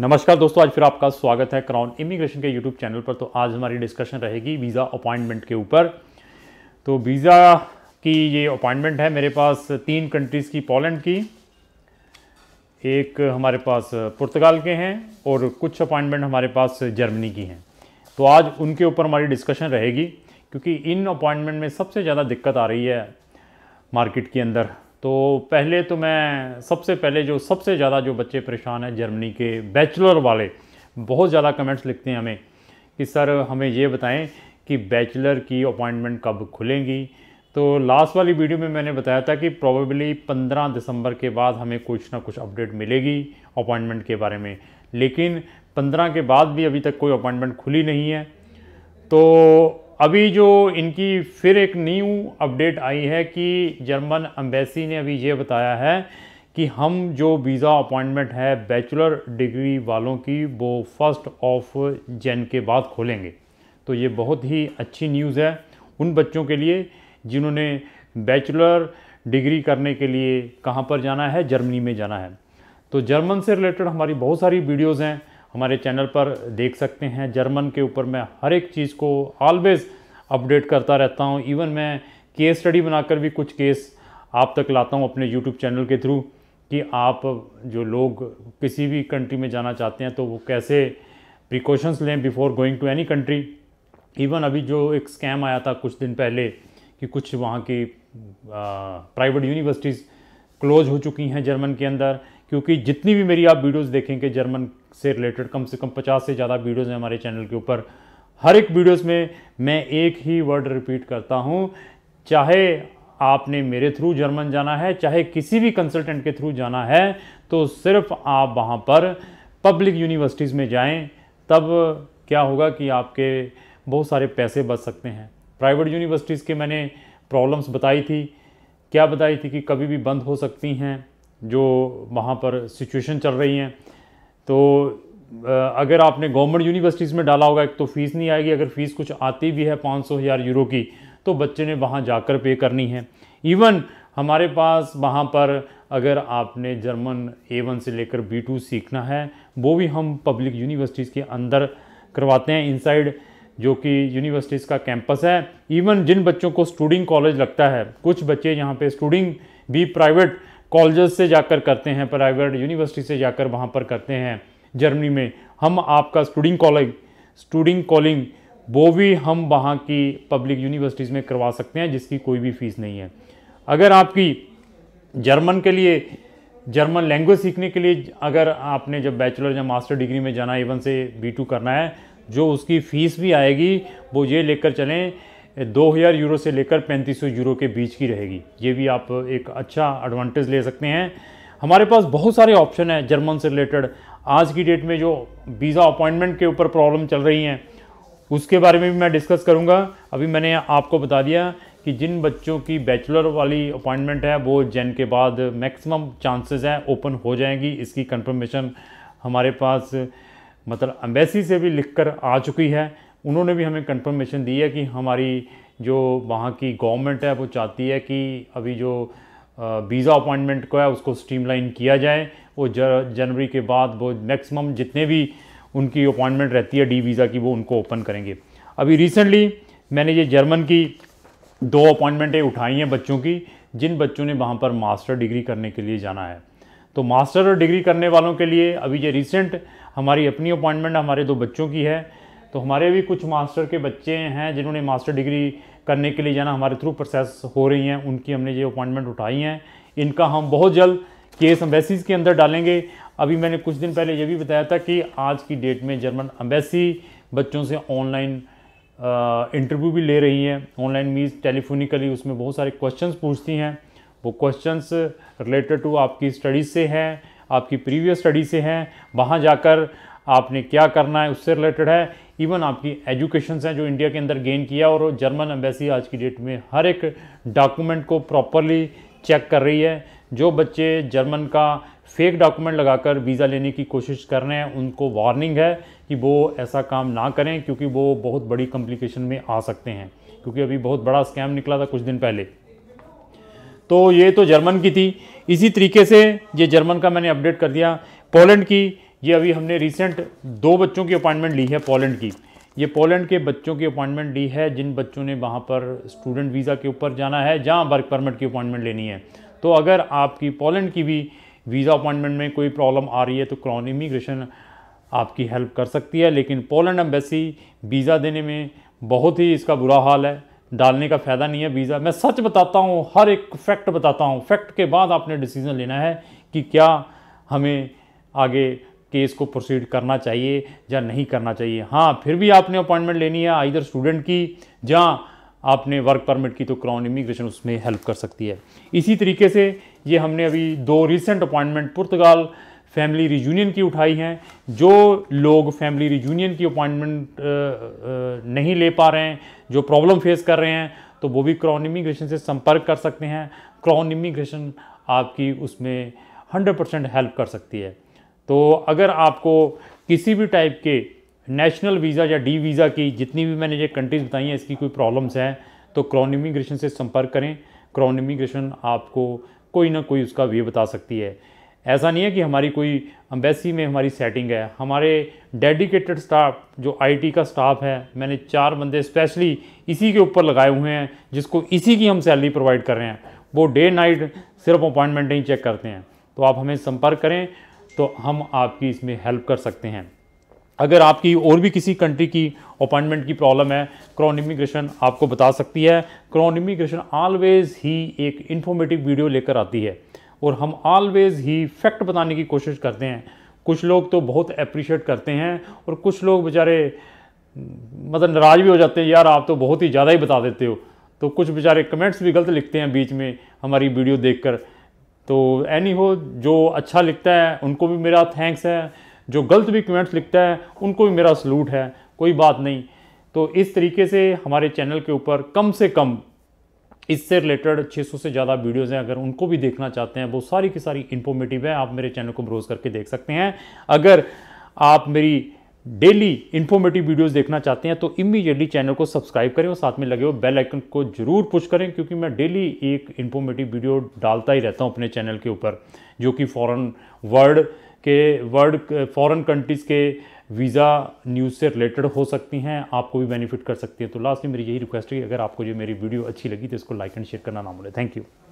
नमस्कार दोस्तों आज फिर आपका स्वागत है क्राउन इमिग्रेशन के यूट्यूब चैनल पर तो आज हमारी डिस्कशन रहेगी वीज़ा अपॉइंटमेंट के ऊपर तो वीज़ा की ये अपॉइंटमेंट है मेरे पास तीन कंट्रीज़ की पोलैंड की एक हमारे पास पुर्तगाल के हैं और कुछ अपॉइंटमेंट हमारे पास जर्मनी की हैं तो आज उनके ऊपर हमारी डिस्कशन रहेगी क्योंकि इन अपॉइंटमेंट में सबसे ज़्यादा दिक्कत आ रही है मार्केट के अंदर तो पहले तो मैं सबसे पहले जो सबसे ज़्यादा जो बच्चे परेशान हैं जर्मनी के बैचलर वाले बहुत ज़्यादा कमेंट्स लिखते हैं हमें कि सर हमें ये बताएं कि बैचलर की अपॉइंटमेंट कब खुलेंगी तो लास्ट वाली वीडियो में मैंने बताया था कि प्रॉबेबली 15 दिसंबर के बाद हमें कुछ ना कुछ अपडेट मिलेगी अपॉइंटमेंट के बारे में लेकिन 15 के बाद भी अभी तक कोई अपॉइंटमेंट खुली नहीं है तो अभी जो इनकी फिर एक न्यू अपडेट आई है कि जर्मन एम्बेसी ने अभी ये बताया है कि हम जो वीज़ा अपॉइंटमेंट है बैचलर डिग्री वालों की वो फर्स्ट ऑफ जैन के बाद खोलेंगे तो ये बहुत ही अच्छी न्यूज़ है उन बच्चों के लिए जिन्होंने बैचलर डिग्री करने के लिए कहाँ पर जाना है जर्मनी में जाना है तो जर्मन से रिलेटेड हमारी बहुत सारी वीडियोज़ हैं हमारे चैनल पर देख सकते हैं जर्मन के ऊपर मैं हर एक चीज़ को ऑलवेज़ अपडेट करता रहता हूँ इवन मैं केस स्टडी बनाकर भी कुछ केस आप तक लाता हूँ अपने यूट्यूब चैनल के थ्रू कि आप जो लोग किसी भी कंट्री में जाना चाहते हैं तो वो कैसे प्रिकॉशंस लें before going to any country even अभी जो एक स्कैम आया था कुछ दिन पहले कि कुछ वहाँ की प्राइवेट यूनिवर्सिटीज़ क्लोज हो चुकी हैं जर्मन के अंदर क्योंकि जितनी भी मेरी आप वीडियोस देखेंगे जर्मन से रिलेटेड कम से कम पचास से ज़्यादा वीडियोस हैं हमारे चैनल के ऊपर हर एक वीडियोस में मैं एक ही वर्ड रिपीट करता हूँ चाहे आपने मेरे थ्रू जर्मन जाना है चाहे किसी भी कंसल्टेंट के थ्रू जाना है तो सिर्फ आप वहाँ पर पब्लिक यूनिवर्सिटीज़ में जाएं तब क्या होगा कि आपके बहुत सारे पैसे बच सकते हैं प्राइवेट यूनिवर्सिटीज़ के मैंने प्रॉब्लम्स बताई थी क्या बताई थी कि कभी भी बंद हो सकती हैं जो वहाँ पर सिचुएशन चल रही हैं तो अगर आपने गवर्नमेंट यूनिवर्सिटीज़ में डाला होगा एक तो फ़ीस नहीं आएगी अगर फ़ीस कुछ आती भी है पाँच सौ हज़ार यूरो की तो बच्चे ने वहाँ जाकर पे करनी है इवन हमारे पास वहाँ पर अगर आपने जर्मन ए वन से लेकर बी टू सीखना है वो भी हम पब्लिक यूनिवर्सिटीज़ के अंदर करवाते हैं इनसाइड जो कि यूनिवर्सिटीज़ का कैंपस है इवन जिन बच्चों को स्टूडिंग कॉलेज लगता है कुछ बच्चे यहाँ पे स्टूडिंग भी प्राइवेट कॉलेज से जाकर करते हैं प्राइवेट यूनिवर्सिटी से जाकर वहाँ पर करते हैं जर्मनी में हम आपका स्टूडिंग कॉलिंग स्टूडिंग कॉलिंग वो भी हम वहाँ की पब्लिक यूनिवर्सिटीज़ में करवा सकते हैं जिसकी कोई भी फ़ीस नहीं है अगर आपकी जर्मन के लिए जर्मन लैंग्वेज सीखने के लिए अगर आपने जब बैचलर या मास्टर डिग्री में जाना इवन से बी टू करना है जो उसकी फ़ीस भी आएगी वो ये लेकर चलें दो हज़ार यूरो से लेकर पैंतीस सौ यूरो के बीच की रहेगी ये भी आप एक अच्छा एडवांटेज ले सकते हैं हमारे पास बहुत सारे ऑप्शन हैं जर्मन से रिलेटेड आज की डेट में जो वीज़ा अपॉइंटमेंट के ऊपर प्रॉब्लम चल रही हैं उसके बारे में भी मैं डिस्कस करूँगा अभी मैंने आपको बता दिया कि जिन बच्चों की बैचलर वाली अपॉइंटमेंट है वो जैन के बाद मैक्सिमम चांसेस हैं ओपन हो जाएंगी इसकी कंफर्मेशन हमारे पास मतलब एम्बेसी से भी लिख कर आ चुकी है उन्होंने भी हमें कंफर्मेशन दी है कि हमारी जो वहाँ की गवर्नमेंट है वो चाहती है कि अभी जो वीज़ा अपॉइंटमेंट को है उसको स्ट्रीमलाइन किया जाए वो जनवरी के बाद वो मैक्सिमम जितने भी उनकी अपॉइंटमेंट रहती है डी वीज़ा की वो उनको ओपन करेंगे अभी रिसेंटली मैंने ये जर्मन की दो अपॉइंटमेंटें उठाई हैं बच्चों की जिन बच्चों ने वहाँ पर मास्टर डिग्री करने के लिए जाना है तो मास्टर डिग्री करने वालों के लिए अभी ये रिसेंट हमारी अपनी अपॉइंटमेंट हमारे दो बच्चों की है तो हमारे भी कुछ मास्टर के बच्चे हैं जिन्होंने मास्टर डिग्री करने के लिए जाना हमारे थ्रू प्रोसेस हो रही हैं उनकी हमने ये अपॉइंटमेंट उठाई हैं इनका हम बहुत जल्द केस अम्बेसीज़ के अंदर डालेंगे अभी मैंने कुछ दिन पहले ये भी बताया था कि आज की डेट में जर्मन अम्बेसी बच्चों से ऑनलाइन इंटरव्यू भी ले रही है ऑनलाइन मीज टेलीफोनिकली उसमें बहुत सारे क्वेश्चंस पूछती हैं वो क्वेश्चंस रिलेटेड टू आपकी स्टडीज़ से हैं आपकी प्रीवियस स्टडी से हैं वहाँ जाकर आपने क्या करना है उससे रिलेटेड है इवन आपकी एजुकेशन हैं जो इंडिया के अंदर गेन किया और जर्मन एम्बेसी आज की डेट में हर एक डॉक्यूमेंट को प्रॉपरली चेक कर रही है जो बच्चे जर्मन का फेक डॉक्यूमेंट लगाकर वीज़ा लेने की कोशिश कर रहे हैं उनको वार्निंग है कि वो ऐसा काम ना करें क्योंकि वो बहुत बड़ी कम्प्लिकेशन में आ सकते हैं क्योंकि अभी बहुत बड़ा स्कैम निकला था कुछ दिन पहले तो ये तो जर्मन की थी इसी तरीके से ये जर्मन का मैंने अपडेट कर दिया पोलैंड की ये अभी हमने रिसेंट दो बच्चों की अपॉइंटमेंट ली है पोलैंड की ये पोलैंड के बच्चों की अपॉइंटमेंट ली है जिन बच्चों ने वहाँ पर स्टूडेंट वीज़ा के ऊपर जाना है जहाँ वर्क परमिट की अपॉइंटमेंट लेनी है तो अगर आपकी पोलैंड की भी वीज़ा अपॉइंटमेंट में कोई प्रॉब्लम आ रही है तो क्रॉन इमिग्रेशन आपकी हेल्प कर सकती है लेकिन पोलैंड एम्बेसी वीज़ा देने में बहुत ही इसका बुरा हाल है डालने का फ़ायदा नहीं है वीज़ा मैं सच बताता हूँ हर एक फैक्ट बताता हूँ फैक्ट के बाद आपने डिसीज़न लेना है कि क्या हमें आगे केस को प्रोसीड करना चाहिए या नहीं करना चाहिए हाँ फिर भी आपने अपॉइंटमेंट लेनी है आइधर स्टूडेंट की जहाँ आपने वर्क परमिट की तो क्राउन इमिग्रेशन उसमें हेल्प कर सकती है इसी तरीके से ये हमने अभी दो recent appointment Portugal family reunion की उठाई हैं जो लोग फैमिली रिजूनियन की अपॉइंटमेंट नहीं ले पा रहे हैं जो प्रॉब्लम फेस कर रहे हैं तो वो भी क्रॉन इमिग्रेशन से संपर्क कर सकते हैं क्रॉन इमिग्रेशन आपकी उसमें 100 परसेंट हेल्प कर सकती है तो अगर आपको किसी भी टाइप के नेशनल वीज़ा या डी वीज़ा की जितनी भी मैंने ये कंट्रीज़ बताई हैं इसकी कोई प्रॉब्लम्स हैं तो क्रॉन इमिग्रेशन से संपर्क करें क्रॉन इमिग्रेशन आपको कोई ना कोई उसका वे बता सकती है ऐसा नहीं है कि हमारी कोई अम्बेसी में हमारी सेटिंग है हमारे डेडिकेटेड स्टाफ जो आईटी का स्टाफ है मैंने चार बंदे स्पेशली इसी के ऊपर लगाए हुए हैं जिसको इसी की हम सैलरी प्रोवाइड कर रहे हैं वो डे नाइट सिर्फ अपॉइंटमेंट ही चेक करते हैं तो आप हमें संपर्क करें तो हम आपकी इसमें हेल्प कर सकते हैं अगर आपकी और भी किसी कंट्री की अपॉइंटमेंट की प्रॉब्लम है क्रॉन इमिग्रेशन आपको बता सकती है क्रॉन इमिग्रेशन ऑलवेज़ ही एक इन्फॉर्मेटिव वीडियो लेकर आती है और हम ऑलवेज़ ही फैक्ट बताने की कोशिश करते हैं कुछ लोग तो बहुत अप्रिशिएट करते हैं और कुछ लोग बेचारे मतलब नाराज भी हो जाते हैं यार आप तो बहुत ही ज़्यादा ही बता देते हो तो कुछ बेचारे कमेंट्स भी गलत लिखते हैं बीच में हमारी वीडियो देखकर तो एनी हो जो अच्छा लिखता है उनको भी मेरा थैंक्स है जो गलत भी कमेंट्स लिखता है उनको भी मेरा सलूट है कोई बात नहीं तो इस तरीके से हमारे चैनल के ऊपर कम से कम इससे रिलेटेड 600 से ज़्यादा वीडियोस हैं अगर उनको भी देखना चाहते हैं वो सारी की सारी इन्फॉर्मेटिव है आप मेरे चैनल को ब्रोज़ करके देख सकते हैं अगर आप मेरी डेली इन्फॉर्मेटिव वीडियोस देखना चाहते हैं तो इमीडिएटली चैनल को सब्सक्राइब करें और साथ में लगे हुए बेल आइकन को जरूर पुश करें क्योंकि मैं डेली एक इन्फॉर्मेटिव वीडियो डालता ही रहता हूं अपने चैनल के ऊपर जो कि फॉरेन वर्ल्ड के वर्ल्ड फॉरेन कंट्रीज़ के वीज़ा न्यूज़ से रिलेटेड हो सकती हैं आपको भी बेनिफिट कर सकती है तो लास्ट में मेरी यही रिक्वेस्ट है कि अगर आपको जो मेरी वीडियो अच्छी लगी तो इसको लाइक एंड शेयर करना ना भूलें थैंक यू